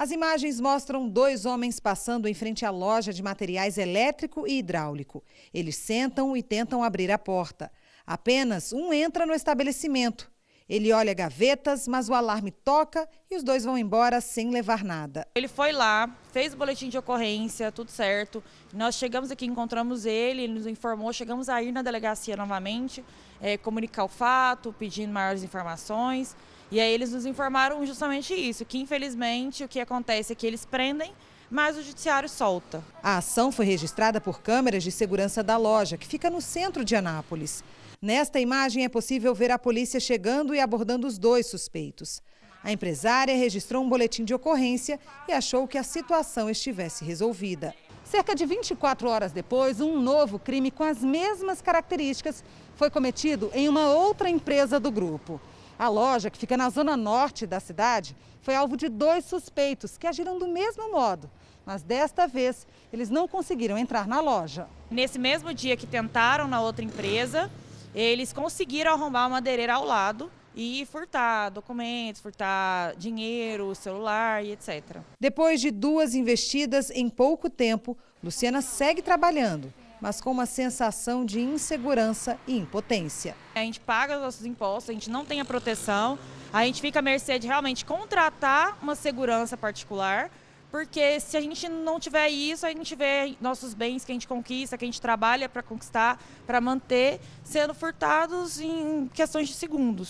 As imagens mostram dois homens passando em frente à loja de materiais elétrico e hidráulico. Eles sentam e tentam abrir a porta. Apenas um entra no estabelecimento. Ele olha gavetas, mas o alarme toca e os dois vão embora sem levar nada. Ele foi lá, fez o boletim de ocorrência, tudo certo. Nós chegamos aqui, encontramos ele, ele nos informou, chegamos a ir na delegacia novamente, é, comunicar o fato, pedindo maiores informações. E aí eles nos informaram justamente isso, que infelizmente o que acontece é que eles prendem mas o judiciário solta. A ação foi registrada por câmeras de segurança da loja, que fica no centro de Anápolis. Nesta imagem é possível ver a polícia chegando e abordando os dois suspeitos. A empresária registrou um boletim de ocorrência e achou que a situação estivesse resolvida. Cerca de 24 horas depois, um novo crime com as mesmas características foi cometido em uma outra empresa do grupo. A loja, que fica na zona norte da cidade, foi alvo de dois suspeitos que agiram do mesmo modo. Mas desta vez, eles não conseguiram entrar na loja. Nesse mesmo dia que tentaram na outra empresa, eles conseguiram arrombar uma madeireira ao lado e furtar documentos, furtar dinheiro, celular e etc. Depois de duas investidas em pouco tempo, Luciana segue trabalhando mas com uma sensação de insegurança e impotência. A gente paga os nossos impostos, a gente não tem a proteção, a gente fica à mercê de realmente contratar uma segurança particular, porque se a gente não tiver isso, a gente vê nossos bens que a gente conquista, que a gente trabalha para conquistar, para manter, sendo furtados em questões de segundos.